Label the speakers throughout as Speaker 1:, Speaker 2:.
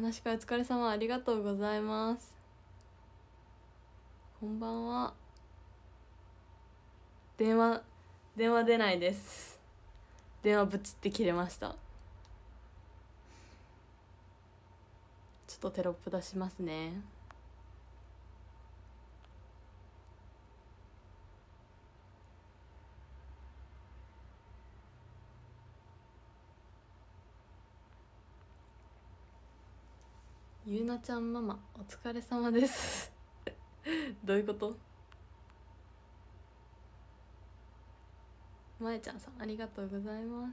Speaker 1: 話会お疲れ様ありがとうございますこんばんは電話電話出ないです電話ぶちって切れましたちょっとテロップ出しますねゆうなちゃんママお疲れ様です どういうことまえちゃんさんありがとうございます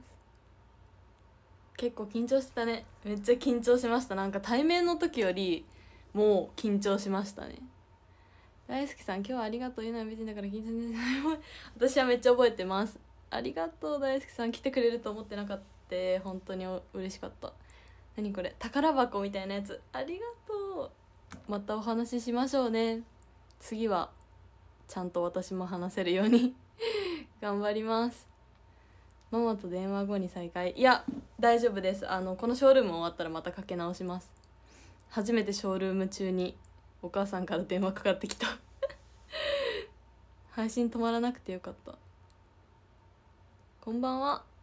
Speaker 1: 結構緊張してたねめっちゃ緊張しましたなんか対面の時よりもう緊張しましたね大好きさん今日はありがとうゆうな美人だから緊張しない 私はめっちゃ覚えてますありがとう大好きさん来てくれると思ってなかった本当に嬉しかった何これ宝箱みたいなやつありがとうまたお話ししましょうね次はちゃんと私も話せるように 頑張りますママと電話後に再会いや大丈夫ですあのこのショールーム終わったらまたかけ直します初めてショールーム中にお母さんから電話かかってきた 配信止まらなくてよかったこんばんは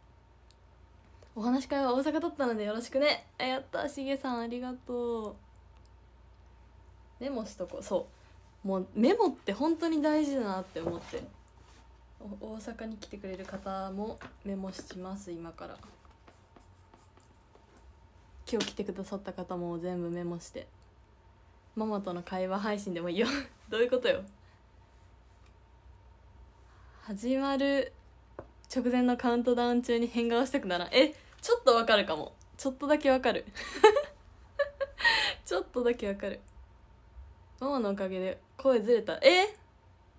Speaker 1: お話し会は大阪だったのでよろしくねあやったしげさんありがとうメモしとこうそうもうメモって本当に大事だなって思って大阪に来てくれる方もメモします今から今日来てくださった方も全部メモしてママとの会話配信でもいいよ どういうことよ始まる直前のカウントダウン中に変顔したくならえちょっとわかるかもちょっとだけわかる ちょっとだけわかるママのおかげで声ずれたえ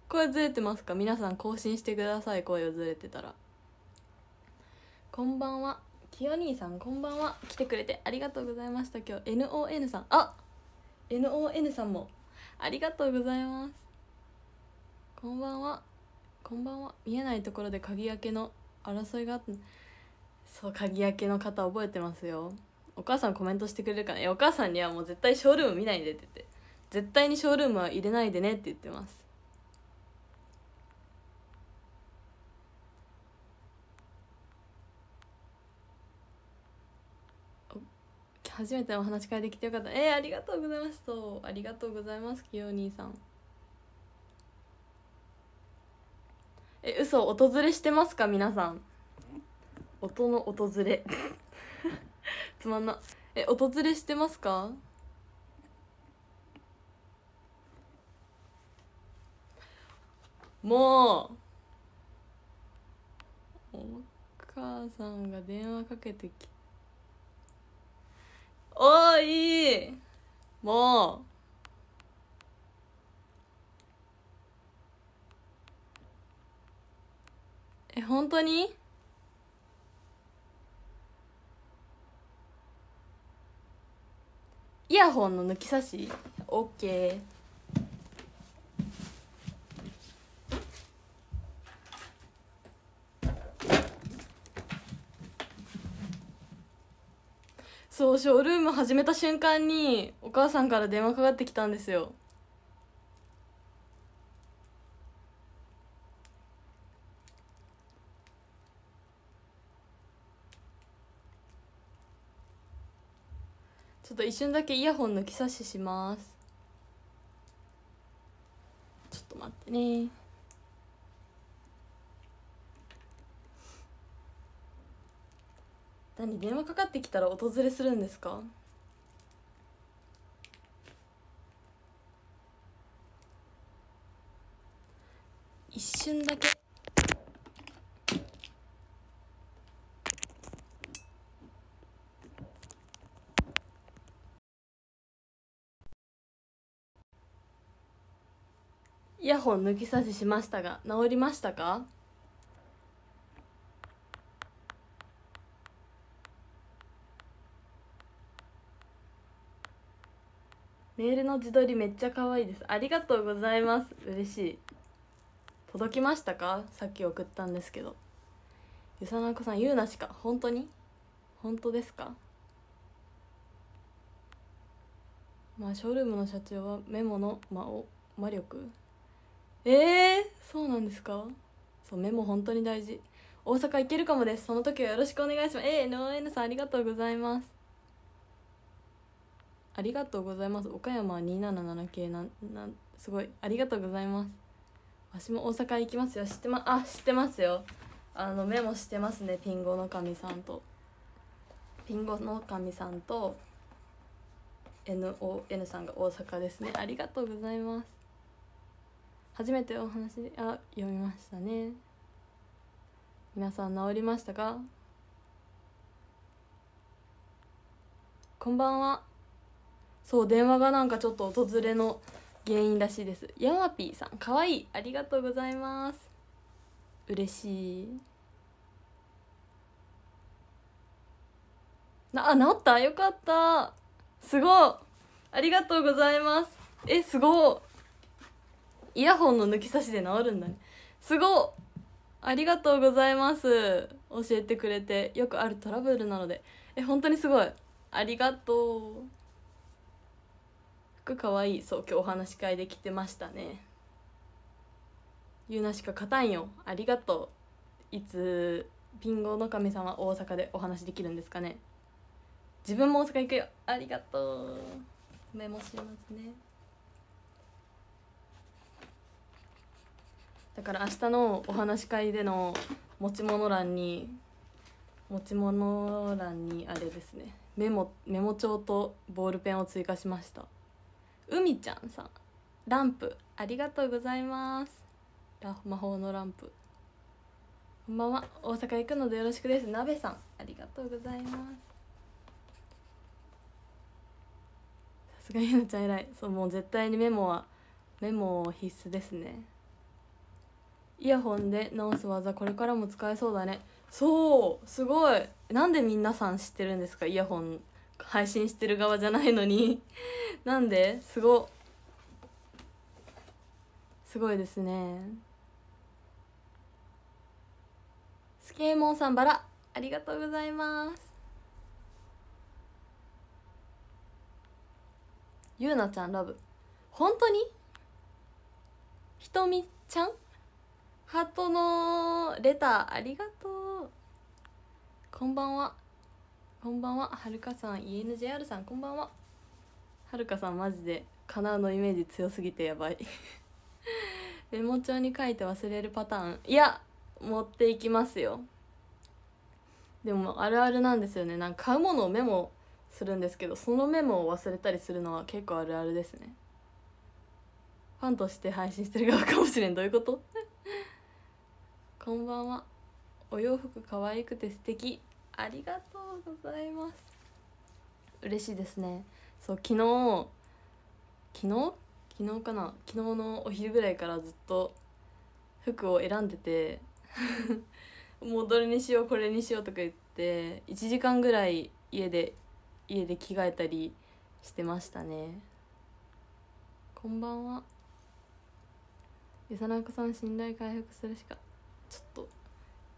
Speaker 1: 声ずれてますか皆さん更新してください声をずれてたらこんばんはきよ兄さんこんばんは来てくれてありがとうございました今日 NON さんあ NON さんもありがとうございますこんばんはこんばんは見えないところで鍵開けの争いがあったそう鍵開けの方覚えてますよお母さんコメントしてくれるかなお母さんにはもう絶対ショールーム見ないでって言って絶対にショールームは入れないでねって言ってます初めてお話会できてよかったえー、ありがとうございますとありがとうございますきお兄さんえ嘘訪れしてますか皆さん音の訪れ つまんなえ訪れしてますかもうお母さんが電話かけてきおいもうえ本当にイヤホンの抜き差し OK そうショールーム始めた瞬間にお母さんから電話かかってきたんですよっと一瞬だけイヤホン抜き差ししますちょっと待ってね何電話かかってきたら訪れするんですか一瞬だけイヤホン抜き差ししましたが治りましたかメールの自撮りめっちゃ可愛いですありがとうございます嬉しい届きましたかさっき送ったんですけどゆさなこさん言うなしか本当に本当ですかまあショールームの社長はメモの魔王魔力ええー、そうなんですかそうメモ本当に大事大阪行けるかもですその時はよろしくお願いしますえー、NON さんありがとうございますありがとうございます岡山277系なんなすごいありがとうございますわしも大阪行きますよ知ってまあ知ってますよあのメモしてますねピンゴの神さんとピンゴの神さんと NON さんが大阪ですねありがとうございます初めてお話あ読みましたね皆さん治りましたかこんばんはそう電話がなんかちょっと訪れの原因らしいですヤマピーさんかわいいありがとうございます嬉しいなあ治ったよかったすごいありがとうございますえすごイヤホンの抜き差しで治るんだねすごありがとうございます教えてくれてよくあるトラブルなのでえ本当にすごいありがとう服かわいいそう今日お話し会できてましたねゆうなしか勝たんよありがとういつピンゴの神様大阪でお話できるんですかね自分も大阪行くよありがとうメモしますねだから明日のお話し会での持ち物欄に持ち物欄にあれですねメモメモ帳とボールペンを追加しました海ちゃんさんランプありがとうございます魔法のランプこんばんは大阪行くのでよろしくです鍋さんありがとうございますさすがゆなちゃん偉いそうもう絶対にメモはメモ必須ですねイヤホンで直す技これからも使えそうだねそうすごいなんで皆さん知ってるんですかイヤホン配信してる側じゃないのに なんですごすごいですねスケーモンさんバラありがとうございますゆうなちゃんラブ本当にひとみちゃんハートのレターありがとうこんばんはこんばんははるかさん ENJR さんこんばんははるかさんマジでかなうのイメージ強すぎてやばい メモ帳に書いて忘れるパターンいや持っていきますよでもあるあるなんですよねなんか買うものをメモするんですけどそのメモを忘れたりするのは結構あるあるですねファンとして配信してる側かもしれんどういうことこんばんはお洋服可愛くて素敵ありがとうございます嬉しいですねそう昨日昨日昨日かな昨日のお昼ぐらいからずっと服を選んでてもうどれにしようこれにしようとか言って1時間ぐらい家で家で着替えたりしてましたねこんばんはゆさなこさん信頼回復するしかちょっと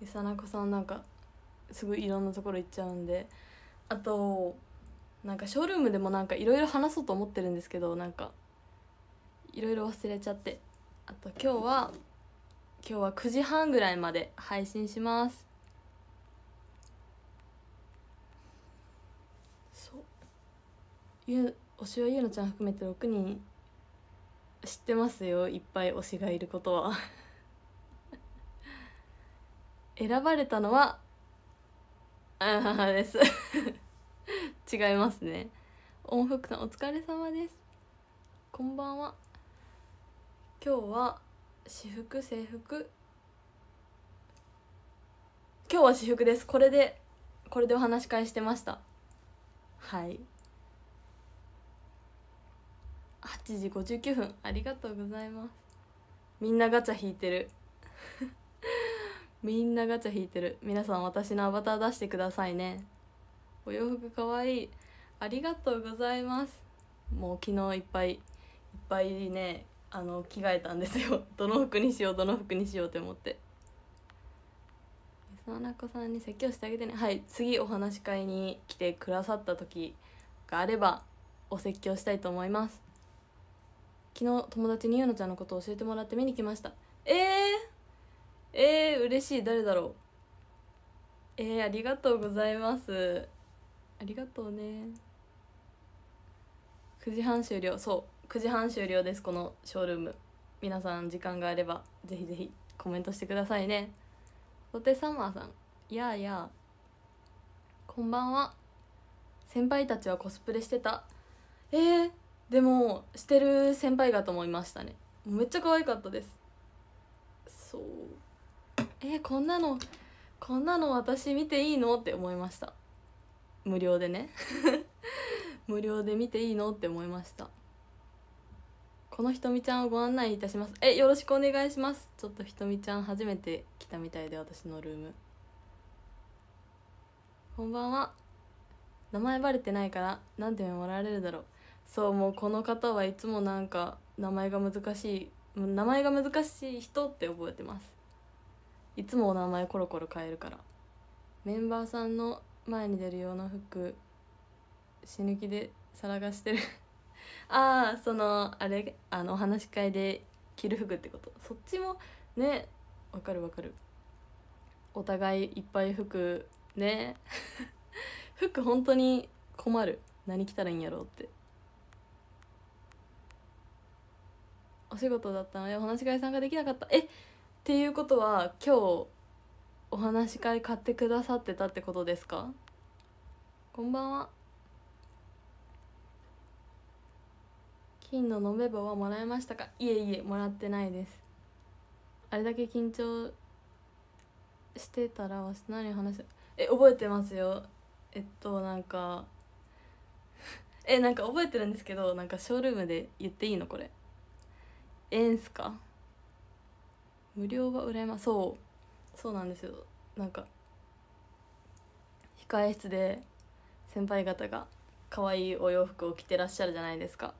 Speaker 1: ゆさなこさんなんかすごいいろんなところ行っちゃうんであとなんかショールームでもなんかいろいろ話そうと思ってるんですけどなんかいろいろ忘れちゃってあと今日は今日は9時半ぐらいまで配信しますそうゆ推しはゆうのちゃん含めて6人知ってますよいっぱい推しがいることは選ばれたのはあです 違いますね音福さんお疲れ様ですこんばんは今日は私服制服今日は私服ですこれでこれでお話し会してましたはい8時59分ありがとうございますみんなガチャ引いてるみんなガチャ引いてる皆さん私のアバター出してくださいねお洋服かわいいありがとうございますもう昨日いっぱいいっぱいねあの着替えたんですよ どの服にしようどの服にしようって思って安菜子さんに説教してあげてねはい次お話し会に来てくださった時があればお説教したいと思います昨日友達にゆうのちゃんのことを教えてもらって見に来ましたえーえー、嬉しい誰だろうえー、ありがとうございますありがとうね9時半終了そう9時半終了ですこのショールーム皆さん時間があればぜひぜひコメントしてくださいねロテサマーさんやあやあこんばんは先輩たちはコスプレしてたえー、でもしてる先輩がと思いましたねめっちゃ可愛かったですそうえー、こんなのこんなの私見ていいのって思いました無料でね 無料で見ていいのって思いましたこのひとみちゃんをご案内いたしますえよろしくお願いしますちょっとひとみちゃん初めて来たみたいで私のルームこんばんは名前バレてないから何てもられるだろうそうもうこの方はいつもなんか名前が難しい名前が難しい人って覚えてますいつもお名前コロコロ変えるからメンバーさんの前に出るような服死ぬ気でらがしてる ああそのあれあのお話し会で着る服ってことそっちもねわかるわかるお互いいっぱい服ね 服本当に困る何着たらいいんやろうってお仕事だったのでお話し会参加できなかったえっていうことは今日お話し会買ってくださってたってことですかこんばんは金の飲め棒はもらえましたかいえいえもらってないですあれだけ緊張してたら何話え覚えてますよえっとなんかえなんか覚えてるんですけどなんかショールームで言っていいのこれええんすか無料は羨まそうそうなんですよなんか控え室で先輩方が可愛いお洋服を着てらっしゃるじゃないですか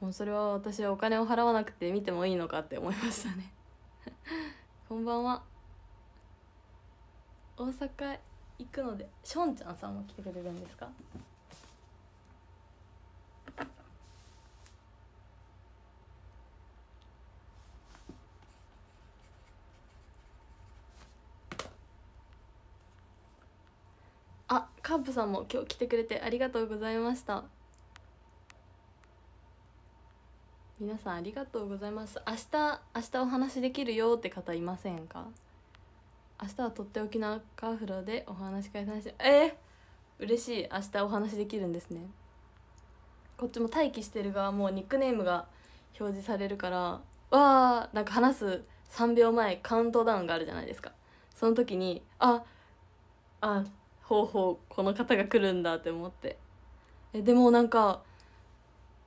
Speaker 1: もうそれは私はお金を払わなくて見てもいいのかって思いましたね こんばんは大阪行くのでしょんちゃんさんも来てくれるんですかカンプさんも今日来てくれてありがとうございました皆さんありがとうございます明日明日お話できるよって方いませんか明日はとっておきなカーフローでお話会談しえー、嬉しい明日お話できるんですねこっちも待機してる側もニックネームが表示されるからわーなんか話す3秒前カウントダウンがあるじゃないですかその時にああほうほうこの方が来るんだって思ってえでもなんか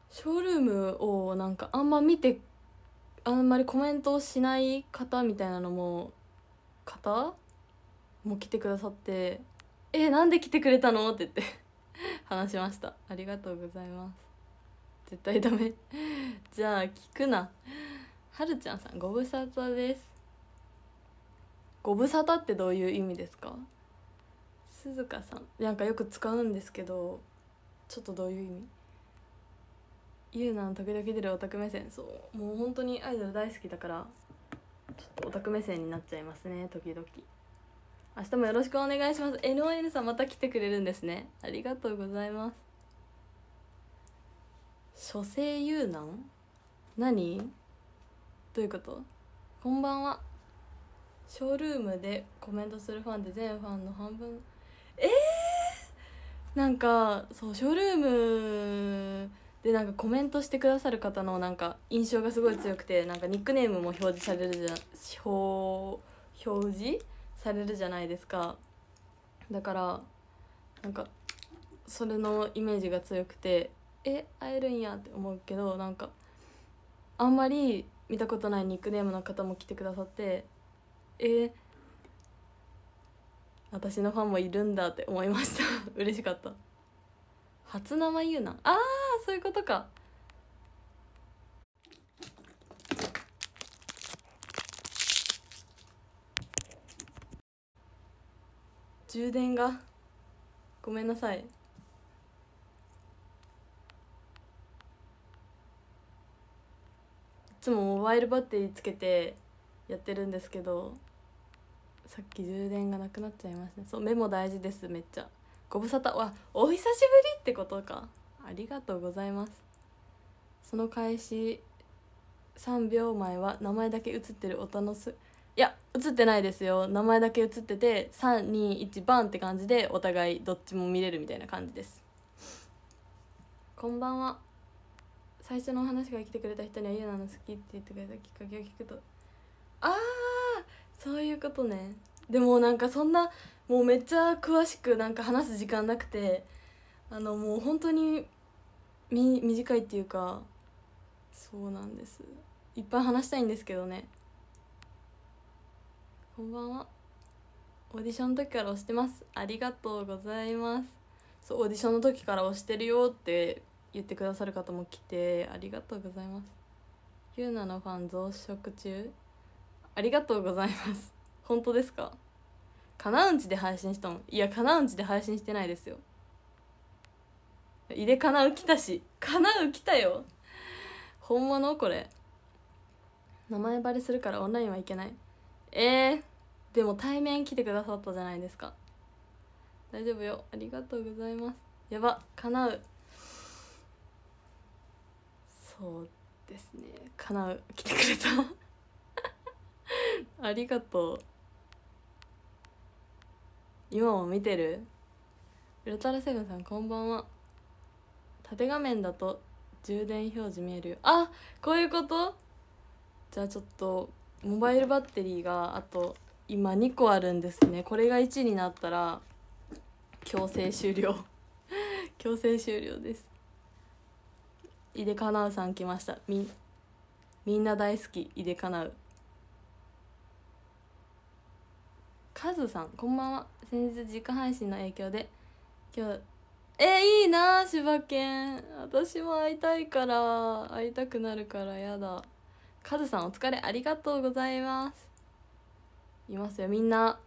Speaker 1: ショールームをなんかあんま見てあんまりコメントをしない方みたいなのも方も来てくださって「えなんで来てくれたの?」って言って 話しましたありがとうございます絶対ダメ じゃあ聞くなはるちゃんさんご無沙汰ですご無沙汰ってどういう意味ですか鈴鹿さんなんかよく使うんですけどちょっとどういう意味ゆうな時々出るオタク目線そうもう本当にアイドル大好きだからちょっとオタク目線になっちゃいますね時々明日もよろしくお願いします NOL さんまた来てくれるんですねありがとうございます書生ゆうなん何どういうことこんばんはショールームでコメントするファンで全ファンの半分えー、なんかそうショールームでなんかコメントしてくださる方のなんか印象がすごい強くてなんかニックネームも表示されるじゃ表表示されるじゃないですかだからなんかそれのイメージが強くてえ会えるんやって思うけどなんかあんまり見たことないニックネームの方も来てくださってえー私のファンもいるんだって思いました 嬉しかった初生ゆうなああそういうことか充電がごめんなさいいつもモバイルバッテリーつけてやってるんですけどさっき充電がなくなっちゃいました、そうメモ大事ですめっちゃご無沙汰わお久しぶりってことかありがとうございますその開始3秒前は名前だけ映ってるお楽すいや映ってないですよ名前だけ映ってて321バンって感じでお互いどっちも見れるみたいな感じですこんばんは最初のお話が来てくれた人には「ゆうなの好き」って言ってくれたきっかけを聞くとああそういうことねでもなんかそんなもうめっちゃ詳しくなんか話す時間なくてあのもう本当にみ短いっていうかそうなんですいっぱい話したいんですけどねこんばんはオーディションの時から押してますありがとうございますそうオーディションの時から押してるよって言ってくださる方も来てありがとうございますゆうなのファン増殖中ありがとうございます本当ですかかなうんちで配信したもんいやかなうんちで配信してないですよ入でかなう来たしかなう来たよ本物これ名前バレするからオンラインはいけないえー、でも対面来てくださったじゃないですか大丈夫よありがとうございますやばかなうそうですねかなう来てくれた ありがとう今も見てるウルトラセブンさんこんばんは縦画面だと充電表示見えるあこういうことじゃあちょっとモバイルバッテリーがあと今2個あるんですねこれが1になったら強制終了 強制終了です井出かなうさん来ましたみみんな大好き井出かなうカズさんこんばんは先日自家配信の影響で今日えいいな柴犬私も会いたいから会いたくなるからやだカズさんお疲れありがとうございますいますよみんな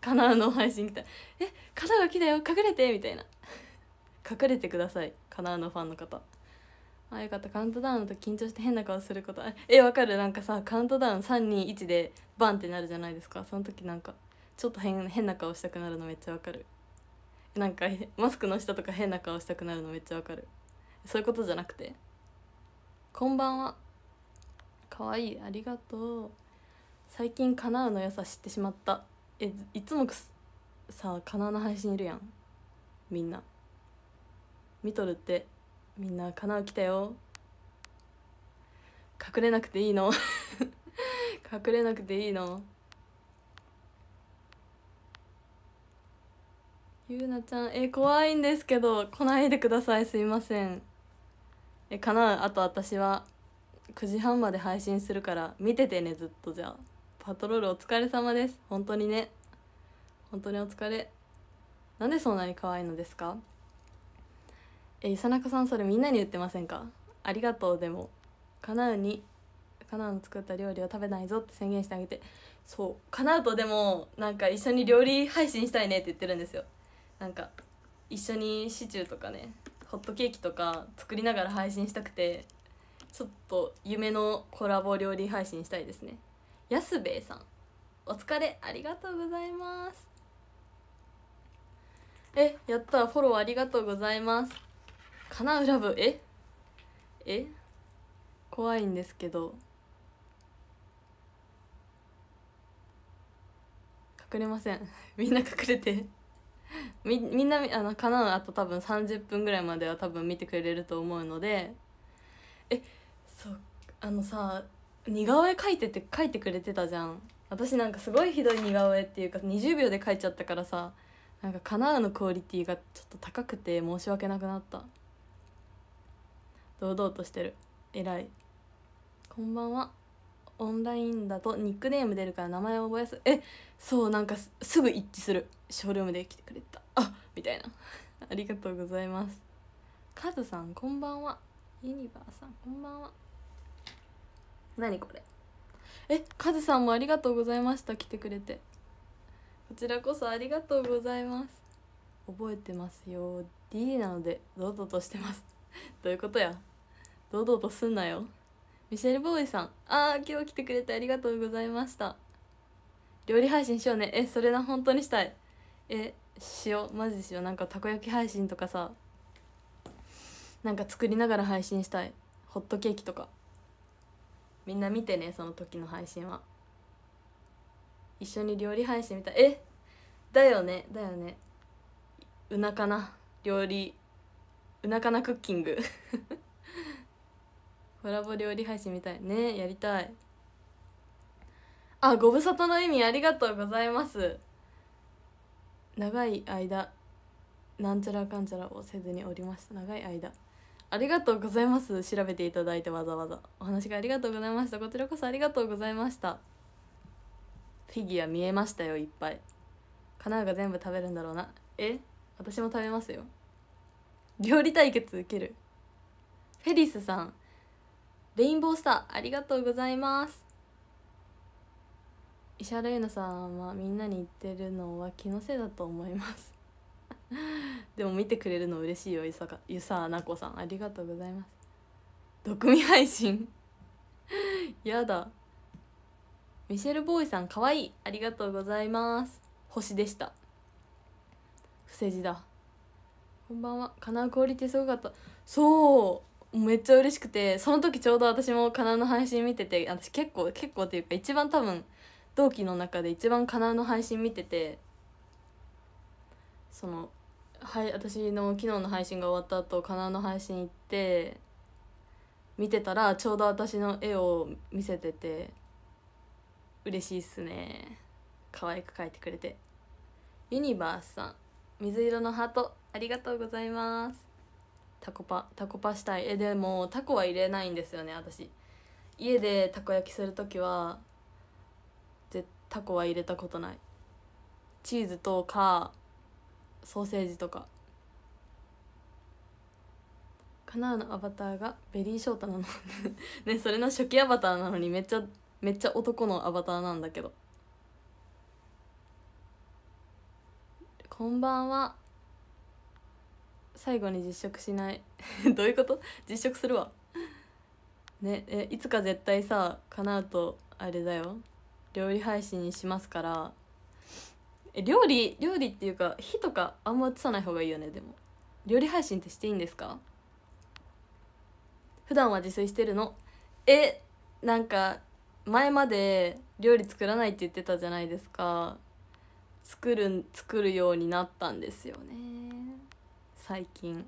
Speaker 2: カナの配
Speaker 1: 信来たえカナが来たよ隠れてみたいな隠れてくださいカナのファンの方あよかったカウントダウンの緊張して変な顔することえわかるなんかさカウントダウン321でバンってなるじゃないですかその時なんかちょっと変変な顔したくなるのめっちゃわかるなんかマスクの下とか変な顔したくなるのめっちゃわかるそういうことじゃなくて「こんばんは」「かわいいありがとう」「最近かなうの良さ知ってしまった」えいつもさかなうの配信いるやんみんな見とるってみんなかなう来たよ隠れなくていいの 隠れなくていいのゆうなちゃんえ怖いんですけど来ないでくださいすいませんえかなうあと私は9時半まで配信するから見ててねずっとじゃあパトロールお疲れ様です本当にね本当にお疲れなんでそんなに可愛いのですかえっさ中さんそれみんなに言ってませんかありがとうでもかなうにかなうの作った料理を食べないぞって宣言してあげてそうかなうとでもなんか一緒に料理配信したいねって言ってるんですよなんか一緒にシチューとかねホットケーキとか作りながら配信したくてちょっと夢のコラボ料理配信したいですね安兵衛さんお疲れありがとうございますえやったフォローありがとうございますかなうらぶええ怖いんですけど隠れません みんな隠れて みみんなあのかなのあと多分30分ぐらいまでは多分見てくれると思うのでえそうあのさ似顔絵描いてて描いてくれてたじゃん私なんかすごいひどい似顔絵っていうか20秒で描いちゃったからさなんかかなうのクオリティがちょっと高くて申し訳なくなった堂々としてる偉いこんばんはオンラインだとニックネーム出るから名前を覚えやすええそうなんかすぐ一致するショールームで来てくれたあみたいな ありがとうございますカズさんこんばんはユニバーさんこんばんは何これえカズさんもありがとうございました来てくれてこちらこそありがとうございます覚えてますよ D なので堂々としてます どういうことや堂々とすんなよミシェル・ボーイさんああ今日来てくれてありがとうございました料理配信しようねえそれな本当にしたいえしようマジでしようなんかたこ焼き配信とかさなんか作りながら配信したいホットケーキとかみんな見てねその時の配信は一緒に料理配信みたいえだよねだよねうなかな料理うなかなクッキングコラボ料理配信みたいねやりたいあご無沙汰の意味ありがとうございます長い間なんちゃらかんちゃらをせずにおりました長い間ありがとうございます調べていただいてわざわざお話がありがとうございましたこちらこそありがとうございましたフィギュア見えましたよいっぱいカナが全部食べるんだろうなえ私も食べますよ料理対決受けるフェリスさんレインボースターありがとうございます石原優奈さんはみんなに言ってるのは気のせいだと思います でも見てくれるの嬉しいよゆさかゆさなさんありがとうございます毒味配信 やだミシェルボーイさんかわいいありがとうございます星でした伏せ字だこんばんはかなうクオリティすごかったそうめっちゃ嬉しくてその時ちょうど私もかなうの配信見てて私結構結構っていうか一番多分同期の中で一番かなうの配信見ててそのはい私の昨日の配信が終わった後かなうの配信行って見てたらちょうど私の絵を見せてて嬉しいっすね可愛く描いてくれてユニバースさん水色のハートありがとうございますタコパタコパしたいえでもタコは入れないんですよね私家でたこ焼きする時は対タコは入れたことないチーズとかソーセージとかかなうのアバターがベリーショータなの ねそれの初期アバターなのにめっちゃめっちゃ男のアバターなんだけどこんばんは最後に実食しない どういうこと実食するわねえいつか絶対さ叶うとあれだよ料理配信しますからえ料理料理っていうか火とかあんま映さない方がいいよねでも料理配信ってしていいんですか普段は自炊してるのえなんか前まで料理作らないって言ってたじゃないですか作る作るようになったんですよね最近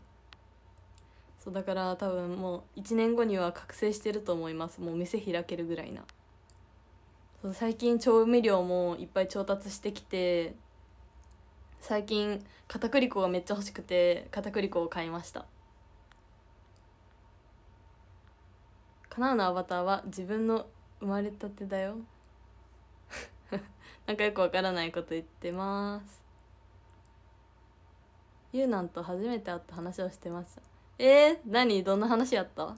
Speaker 1: そうだから多分もう1年後には覚醒してると思いますもう店開けるぐらいなそう最近調味料もいっぱい調達してきて最近片栗粉がめっちゃ欲しくて片栗粉を買いましたかなうのアバターは自分の生まれたてだよ なんかよくわからないこと言ってますゆうなんと初めて会った話をしてますえー、何どんな話やった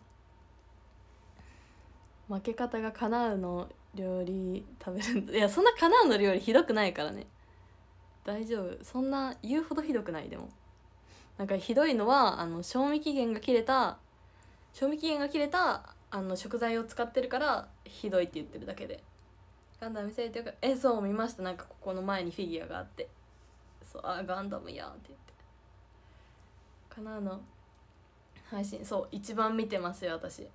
Speaker 1: 負け方が叶うの料理食べるんだいやそんな叶うの料理ひどくないからね大丈夫そんな言うほどひどくないでもなんかひどいのはあの賞味期限が切れた賞味期限が切れたあの食材を使ってるからひどいって言ってるだけでガンダム見せれてうかっえそう見ましたなんかここの前にフィギュアがあってそうあガンダムやーってかなの配信そう一番見てますよ私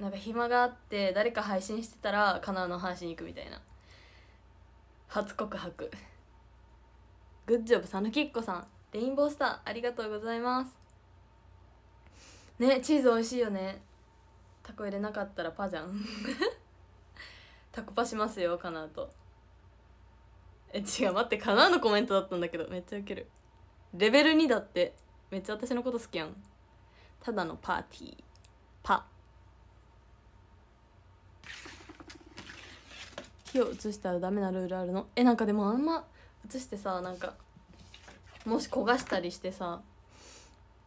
Speaker 1: なんか暇があって誰か配信してたらかなの配信行くみたいな初告白グッジョブさぬきっこさんレインボースターありがとうございますねチーズ美味しいよねタコ入れなかったらパじゃんタコパしますよかなとえ違う待ってかなのコメントだったんだけどめっちゃウケるレベル2だってめっちゃ私のこと好きやんただのパーティーパ火を移したらダメなルールあるのえなんかでもあんま移してさなんかもし焦がしたりしてさ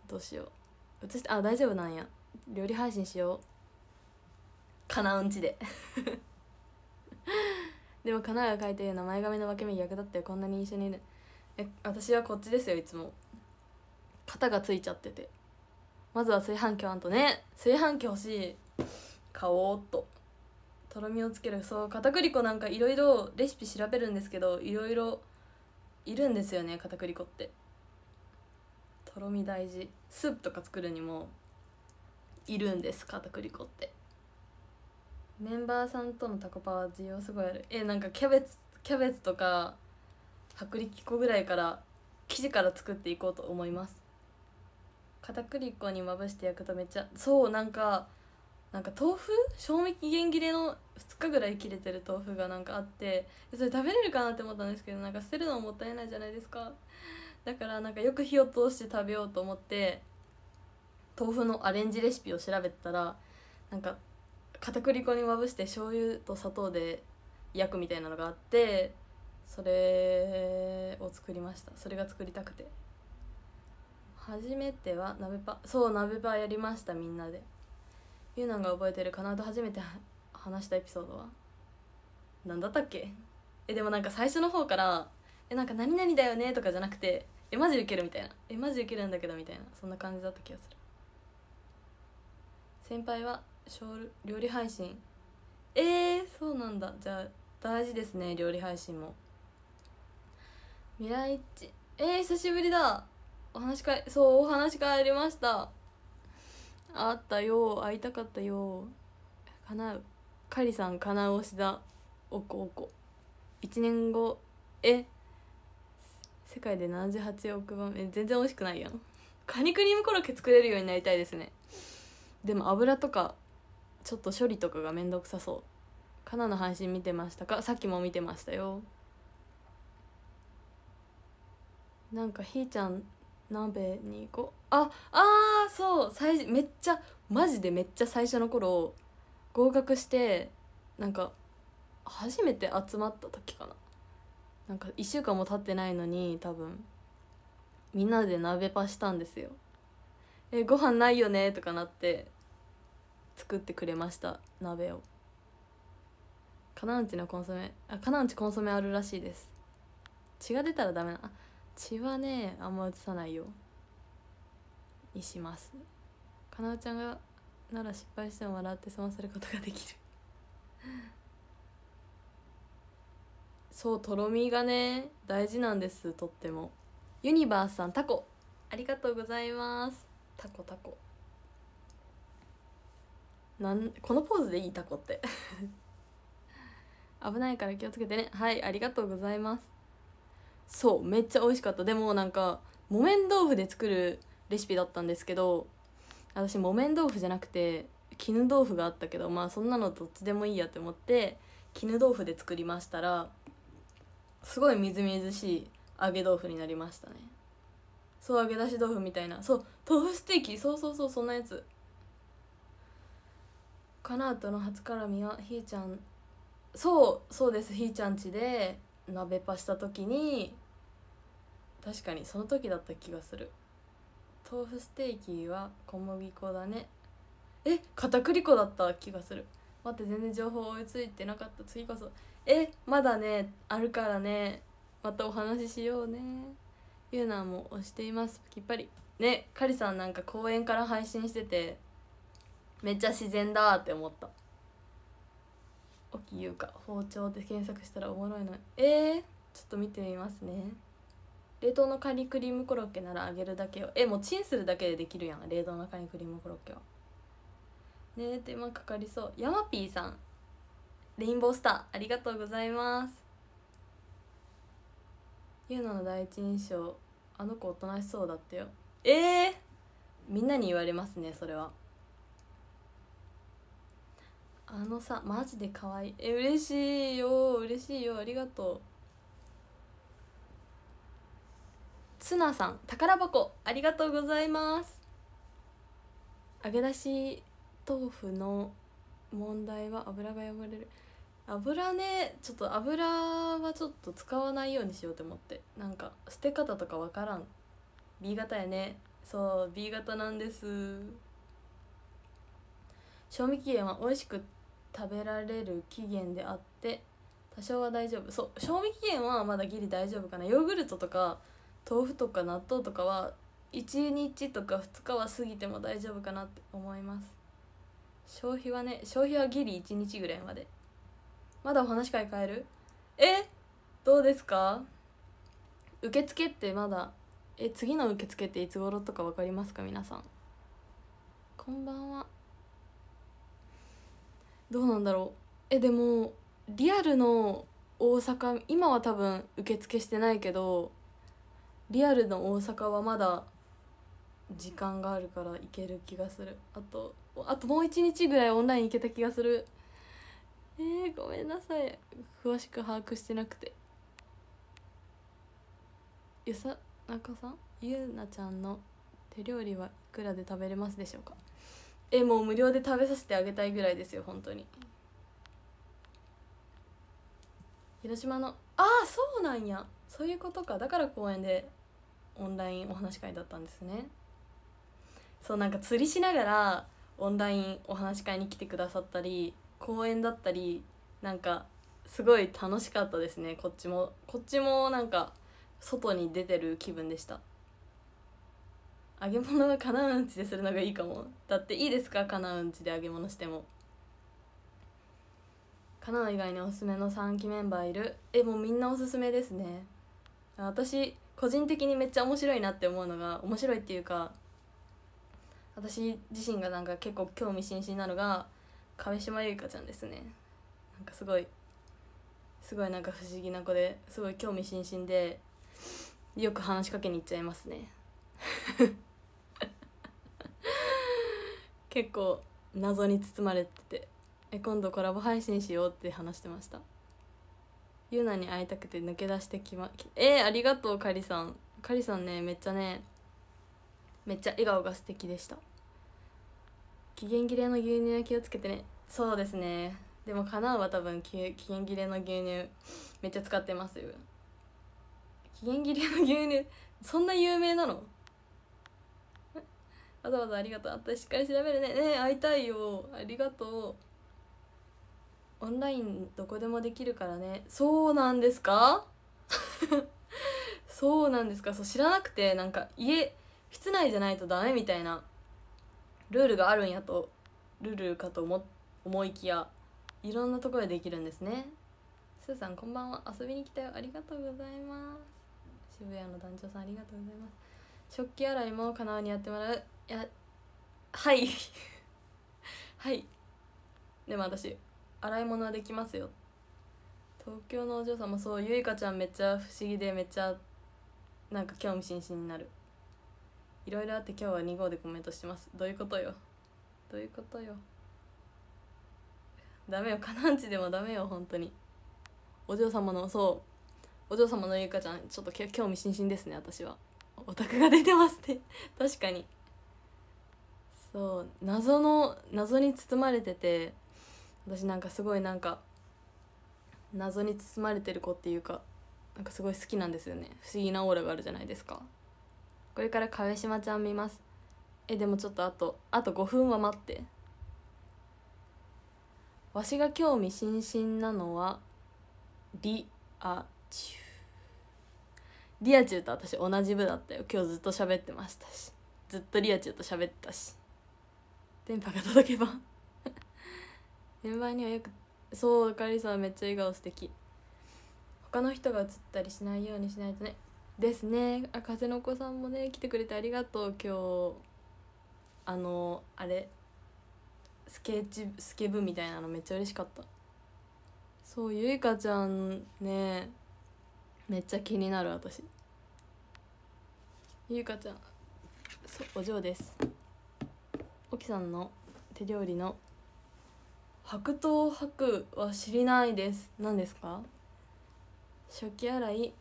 Speaker 1: どうしよう移してあ大丈夫なんや料理配信しようかなうんちで でもかなが書いてるの前髪の分け目逆だってこんなに一緒にいるえ私はこっちですよいつも型がついちゃっててまずは炊飯器あんとね炊飯器欲しい買おうっととろみをつけるそう片栗粉なんかいろいろレシピ調べるんですけどいろいろいるんですよね片栗粉ってとろみ大事スープとか作るにもいるんです片栗粉ってメンバーさんとのタコパは需要すごいあるえなんかキャベツキャベツとか薄力粉ぐらいから生地から作っていこうと思います片栗粉にまぶして焼くとめっちゃそうなんかなんか豆腐賞味期限切れの2日ぐらい切れてる豆腐がなんかあってそれ食べれるかなって思ったんですけどなんか捨てるのもったいないじゃないですかだからなんかよく火を通して食べようと思って豆腐のアレンジレシピを調べてたらなんか片栗粉にまぶして醤油と砂糖で焼くみたいなのがあってそれを作りましたそれが作りたくて。初めては鍋パそう鍋パやりましたみんなでゆうなんが覚えてるかなと初めて話したエピソードは何だったっけえでもなんか最初の方から「えなんか何々だよね」とかじゃなくて「えマジウケる」みたいな「えマジウケるんだけど」みたいなそんな感じだった気がする先輩は料理配信えー、そうなんだじゃあ大事ですね料理配信も未来一えー、久しぶりだお話会そうお話会ありましたあったよ会いたかったよかなうかりさんかなおしだおこおこ1年後え世界で78億番目全然美味しくないやんカニクリームコロッケ作れるようになりたいですねでも油とかちょっと処理とかがめんどくさそうかなの配信見てましたかさっきも見てましたよなんかひーちゃん鍋にごああーそう最めっちゃマジでめっちゃ最初の頃合格してなんか初めて集まった時かななんか1週間も経ってないのに多分みんなで鍋パしたんですよえご飯ないよねとかなって作ってくれました鍋をかなンちのコンソメあカナンコンソメあるらしいです血が出たらダメなあ血はねあんま移さないよにしますかなおちゃんがなら失敗しても笑って済ませることができる そうとろみがね大事なんですとってもユニバースさんタコありがとうございますタコタコなんこのポーズでいいタコって 危ないから気をつけてねはいありがとうございますそうめっちゃ美味しかったでもなんか木綿豆腐で作るレシピだったんですけど私木綿豆腐じゃなくて絹豆腐があったけどまあそんなのどっちでもいいやって思って絹豆腐で作りましたらすごいみずみずしい揚げ豆腐になりましたねそう揚げ出し豆腐みたいなそう豆腐ステーキそうそうそうそんなやつカナートの初絡みはひーちゃんそうそうですひーちゃんちで鍋パした時に確かにその時だった気がする豆腐ステーキは小麦粉だねえ片栗粉だった気がする待って全然情報追いついてなかった次こそえまだねあるからねまたお話ししようねゆうなも押していますきっぱりねかりさんなんか公園から配信しててめっちゃ自然だって思った沖優香包丁で検索したらおもろいのえー、ちょっと見てみますね冷凍のカニクリームコロッケなら揚げるだけよえもうチンするだけでできるやん冷凍のカニクリームコロッケはね手間かかりそうヤマピーさんレインボースターありがとうございますゆうなの第一印象あの子おとなしそうだったよえー、みんなに言われますねそれは。あのさマジで可愛いえ嬉しいよ嬉しいよありがとうツナさん宝箱ありがとうございます揚げ出し豆腐の問題は油が汚れる油ねちょっと油はちょっと使わないようにしようと思ってなんか捨て方とかわからん B 型やねそう B 型なんです賞味期限は美味しく食べられる期限であって多少は大丈夫そう賞味期限はまだギリ大丈夫かなヨーグルトとか豆腐とか納豆とかは1日とか2日は過ぎても大丈夫かなって思います消費はね消費はギリ1日ぐらいまでまだお話会変えるえどうですか受付ってまだえ次の受付っていつ頃とか分かりますか皆さんこんばんはどうなんだろうえでもリアルの大阪今は多分受付してないけどリアルの大阪はまだ時間があるから行ける気がするあとあともう一日ぐらいオンライン行けた気がするえー、ごめんなさい詳しく把握してなくてゆさなかさんゆうなちゃんの手料理はいくらで食べれますでしょうかえもう無料で食べさせてあげたいぐらいですよ本当に広島のああそうなんやそういうことかだから公園でオンラインお話し会だったんですねそうなんか釣りしながらオンラインお話し会に来てくださったり公園だったりなんかすごい楽しかったですねこっちもこっちもなんか外に出てる気分でした揚げ物はカナウンでするのがいいかもだっていいですかカナウンチで揚げ物してもカナウ以外におすすめの3期メンバーいるえもうみんなおすすめですね私個人的にめっちゃ面白いなって思うのが面白いっていうか私自身がなんか結構興味津々なのが亀島ゆいかちゃんですねなんかすごいすごいなんか不思議な子ですごい興味津々でよく話しかけに行っちゃいますね結構謎に包まれててえ今度コラボ配信しようって話してましたゆうなに会いたくて抜け出してきまえー、ありがとうかりさんかりさんねめっちゃねめっちゃ笑顔が素敵でした期限切れの牛乳は気をつけてねそうですねでもかなうは多分期限切れの牛乳めっちゃ使ってますよ期限切れの牛乳そんな有名なのわざわざありがとう私しっかり調べるねね会いたいよありがとうオンラインどこでもできるからねそうなんですか そうなんですかそう知らなくてなんか家室内じゃないとダメみたいなルールがあるんやとルールかと思思いきやいろんなところでできるんですねすーさんこんばんは遊びに来たよありがとうございます渋谷の団長さんありがとうございます食器洗いもかなにやってもらうやはい はいでも私洗い物はできますよ東京のお嬢様そうゆいかちゃんめっちゃ不思議でめっちゃなんか興味津々になるいろいろあって今日は2号でコメントしてますどういうことよどういうことよダメよカナンチでもダメよ本当にお嬢様のそうお嬢様のゆいかちゃんちょっと興味津々ですね私はオタクが出てますね 確かにそう謎の謎に包まれてて私なんかすごいなんか謎に包まれてる子っていうかなんかすごい好きなんですよね不思議なオーラがあるじゃないですかこれから亀島ちゃん見ますえでもちょっとあとあと5分は待ってわしが興味津々なのはリアチュリア充と私同じ部だったよ今日ずっと喋ってましたしずっとリア充と喋ってたし電波が届けばメンバーにはよくそうあかりさんめっちゃ笑顔素敵他の人が映ったりしないようにしないとねですねあ風の子さんもね来てくれてありがとう今日あのあれスケッチスケブみたいなのめっちゃ嬉しかったそうゆいかちゃんねめっちゃ気になる私ゆうかちゃんお嬢です沖さんの手料理の白桃白は知りないです何ですか食器洗い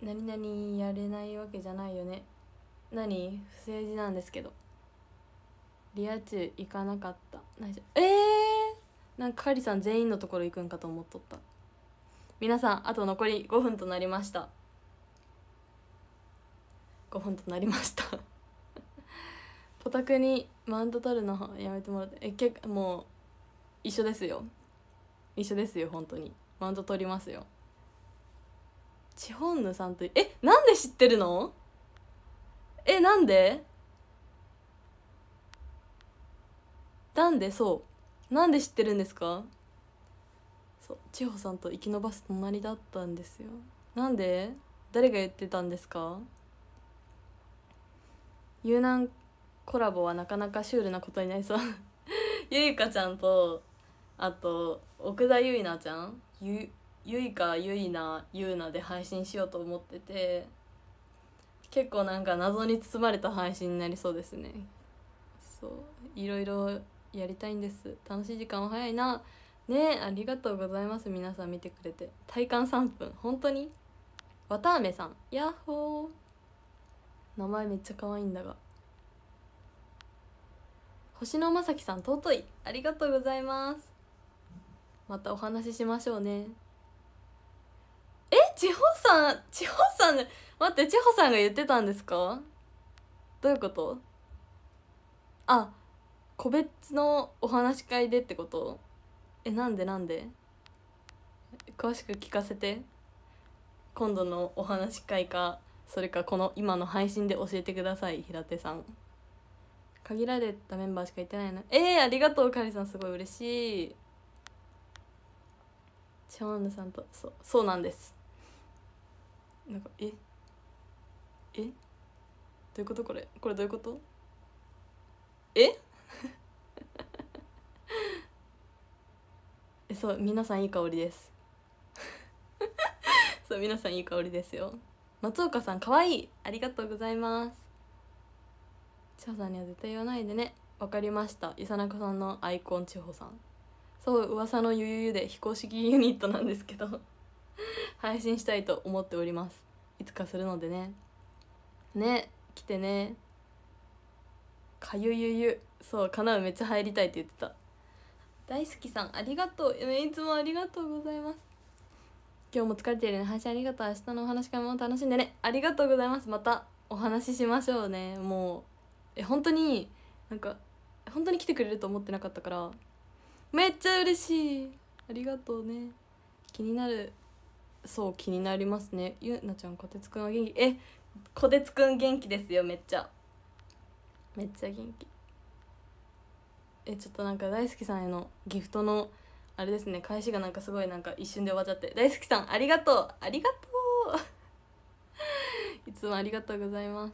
Speaker 1: 何々やれないわけじゃないよね何不正事なんですけどリア充行かなかったええー、なんかかりさん全員のところ行くんかと思っとった皆さんあと残り5分となりました5分となりましたポタクにマウント取るのやめてもらってえ結もう一緒ですよ一緒ですよ本当にマウント取りますよチホンヌさんとえなんで知ってるのえなんでなんでそうなんで知ってるんですか千穂さんと生き延ばす隣だったんですよなんで誰が言ってたんですか遊南コラボはなかなかシュールなことになりそう ゆいかちゃんとあと奥田ゆいなちゃんゆゆいかゆいなゆうなで配信しようと思ってて結構なんか謎に包まれた配信になりそうですねそういろいろやりたいんです楽しい時間は早いなねありがとうございます皆さん見てくれて体感3分本当にわたあめさんヤッホー名前めっちゃ可愛いんだが星野まさきさん尊いありがとうございますまたお話ししましょうねえ千穂さん千穂さん待って千穂さんが言ってたんですかどういうことあ個別のお話し会でってことえなんでなんで詳しく聞かせて今度のお話会かそれかこの今の配信で教えてください平手さん限られたメンバーしかいてないなえー、ありがとうかりさんすごい嬉しいシャンヌさんとそうそうなんですなんかええどういうことこれこれどういうことえ そう皆さんいい香りです そう皆さんいい香りですよ松岡さんかわいいありがとうございます千穂さんには絶対言わないでねわかりました伊佐中さんのアイコン千穂さんそう噂のゆゆゆで非公式ユニットなんですけど 配信したいと思っておりますいつかするのでねね来てねかゆゆゆそうかなうめっちゃ入りたいって言ってた大好きさんありがとういつもありがとうございます今日も疲れてるね配信ありがとう明日のお話会も楽しんでねありがとうございますまたお話ししましょうねもうえ本当になんか本当に来てくれると思ってなかったからめっちゃ嬉しいありがとうね気になるそう気になりますねゆなちゃんこてつくんは元気えこてつくん元気ですよめっちゃめっちゃ元気えちょっとなんか大好きさんへのギフトのあれですね返しがなんかすごいなんか一瞬で終わっちゃって大好きさんありがとうありがとう いつもありがとうございます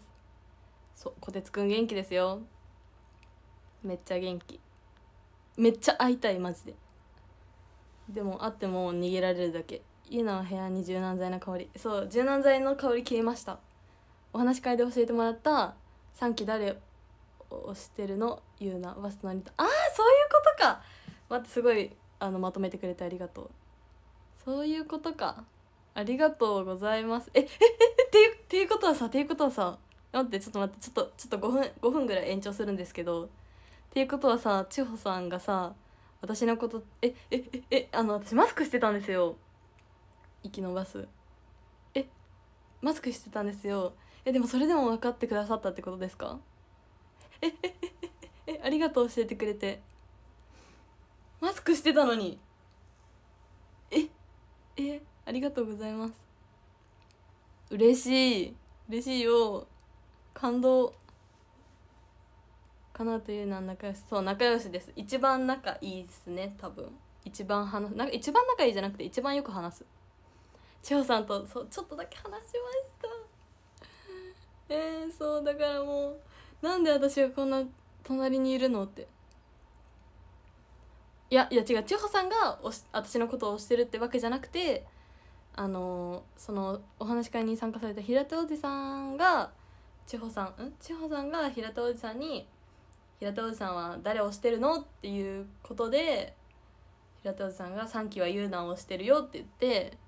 Speaker 1: そうこてつくん元気ですよめっちゃ元気めっちゃ会いたいマジででも会っても逃げられるだけなは部屋に柔軟剤の香りそう柔軟剤の香り消えましたお話し会で教えてもらった3期誰をしてるのゆうなバスのあとああそういうことか待ってすごいあのまとめてくれてありがとうそういうことかありがとうございますええええっていうことはさっていうことはさ待ってちょっと待ってちょっとちょっと5分5分ぐらい延長するんですけどっていうことはさ千穂さんがさ私のことええええあの私マスクしてたんですよ生き延ばすえマスクしてたんですよえでもそれでも分かってくださったってことですかええええありがとう教えてくれてマスクしてたのにええありがとうございます嬉しい嬉しいよ感動かなというのは仲良しそう仲良しです一番仲いいですね多分一番話なんか一番仲いいじゃなくて一番よく話す千穂さんとそうちょっとだけ話しましたえー、そうだからもうなんで私がこんな隣にいるのっていやいや違う千穂さんがおし私のことを推してるってわけじゃなくてあのー、そのお話し会に参加された平田おじさんが千穂さんん千穂さんが平田おじさんに「平田おじさんは誰を推してるの?」っていうことで平田おじさんが「3期はユーをしてるよ」って言って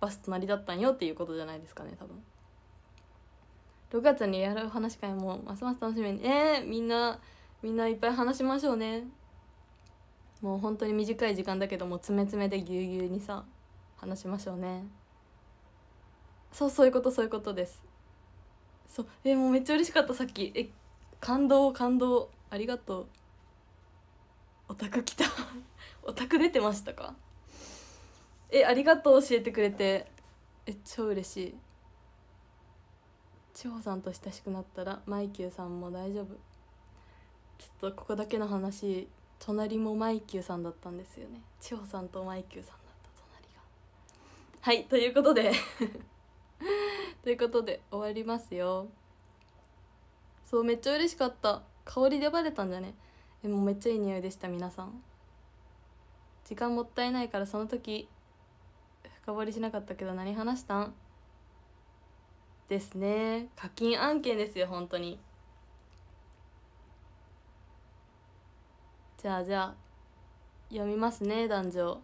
Speaker 1: バス隣だったんよっていうことじゃないですかね多分。6月にやる話会もますます楽しみにえー、みんなみんないっぱい話しましょうねもう本当に短い時間だけども詰め詰めでぎゅうぎゅうにさ話しましょうねそうそういうことそういうことですそうえー、もうめっちゃ嬉しかったさっきえ感動感動ありがとうオタク来た オタク出てましたかえありがとう教えてくれてえ超嬉しい千穂さんと親しくなったらマイキューさんも大丈夫ちょっとここだけの話隣もマイキューさんだったんですよね千穂さんとマイキューさんだった隣がはいということで ということで終わりますよそうめっちゃ嬉しかった香りでバレたんじゃねえもうめっちゃいい匂いでした皆さん時間もったいないからその時深掘りしなかったけど何話したんですね課金案件ですよ本当にじゃあじゃあ読みますね壇上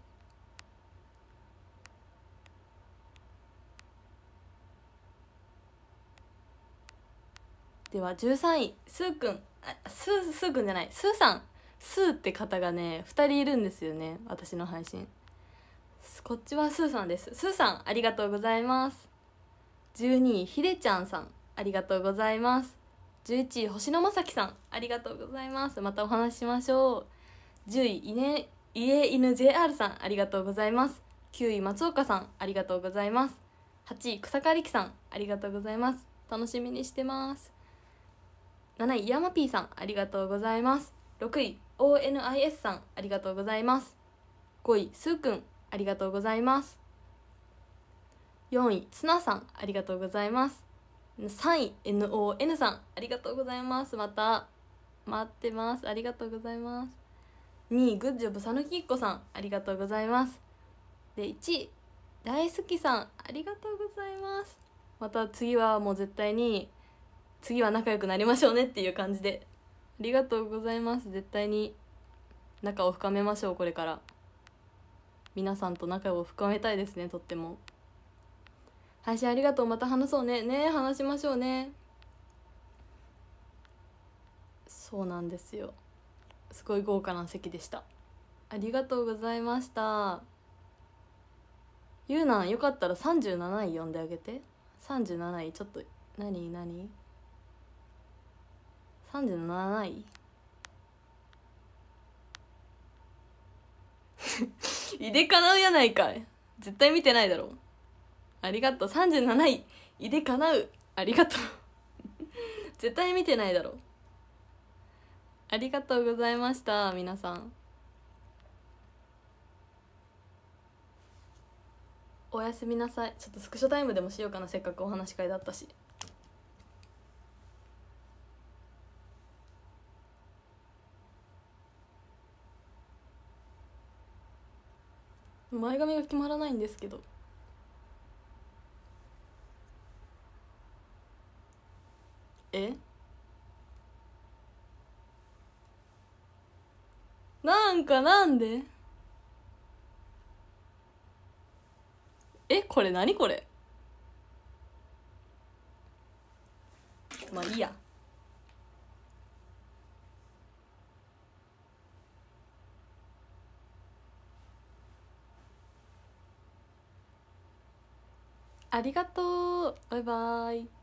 Speaker 1: では13位すーくんすーすーくんじゃないすーさんすーって方がね2人いるんですよね私の配信こっちはすーさんですすーさんありがとうございます12位ひでちゃんさんありがとうございます11位星野正樹さんありがとうございますまたお話ししましょう10位稲家犬 JR さんありがとうございます9位松岡さんありがとうございます8位草刈力さんありがとうございます楽しみにしてます7位ヤマピーさんありがとうございます6位 ONIS さんありがとうございます5位すーくんありがとうございます4位ツナさんありがとうございます3位 NON さんありがとうございますまた待ってますありがとうございます2位グッジョブ讃岐っ子さんありがとうございますで1位大好きさんありがとうございますまた次はもう絶対に次は仲良くなりましょうねっていう感じでありがとうございます絶対に仲を深めましょうこれから皆さんと仲を深めたいですねとっても配信ありがとうまた話そうねね話しましょうねそうなんですよすごい豪華な席でしたありがとうございましたゆうなんよかったら37位呼んであげて37位ちょっと何何 ?37 位いで かなうやないかい絶対見てないだろうありがとう37位いでかなうありがとう 絶対見てないだろありがとうございました皆さんおやすみなさいちょっとスクショタイムでもしようかなせっかくお話し会だったし前髪が決まらないんですけどえなんかなんでえこれ何これまあいいやありがとうバイバイ